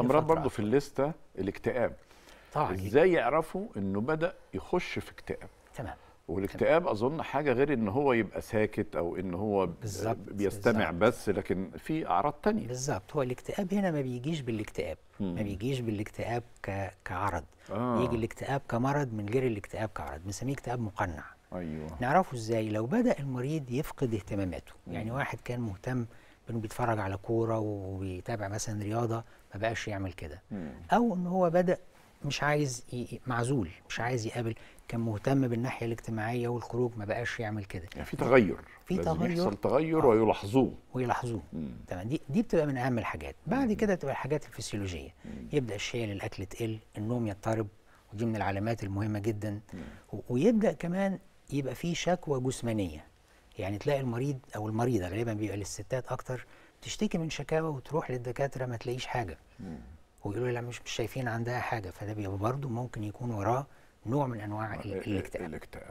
امراض برضه في الليسته الاكتئاب طبعا ازاي يعرفوا انه بدا يخش في اكتئاب تمام والاكتئاب تمام. اظن حاجه غير ان هو يبقى ساكت او ان هو بالزبط. بيستمع بالزبط. بس لكن في اعراض تانية بالظبط هو الاكتئاب هنا ما بيجيش بالاكتئاب مم. ما بيجيش بالاكتئاب ك... كعرض آه. يجي الاكتئاب كمرض من غير الاكتئاب كعرض بنسميه اكتئاب مقنع ايوه نعرفه ازاي لو بدا المريض يفقد اهتماماته يعني مم. يعني واحد كان مهتم انه بيتفرج على كوره وبيتابع مثلا رياضه ما بقاش يعمل كده او ان هو بدا مش عايز معزول مش عايز يقابل كان مهتم بالناحيه الاجتماعيه والخروج ما بقاش يعمل كده يعني في تغير في تغير يحصل تغير آه. ويلاحظوه ويلاحظوه تمام دي دي بتبقى من اهم الحاجات بعد كده بتبقى الحاجات الفسيولوجيه مم. يبدا الشيل للاكل تقل النوم يضطرب ودي من العلامات المهمه جدا و... ويبدا كمان يبقى في شكوى جسمانيه يعني تلاقي المريض او المريضه غالبا بيبقى للستات اكتر تشتكي من شكاوى وتروح للدكاتره ما تلاقيش حاجه ويقولوا لا مش شايفين عندها حاجه فده بيبقى برضه ممكن يكون وراه نوع من انواع الاكتئاب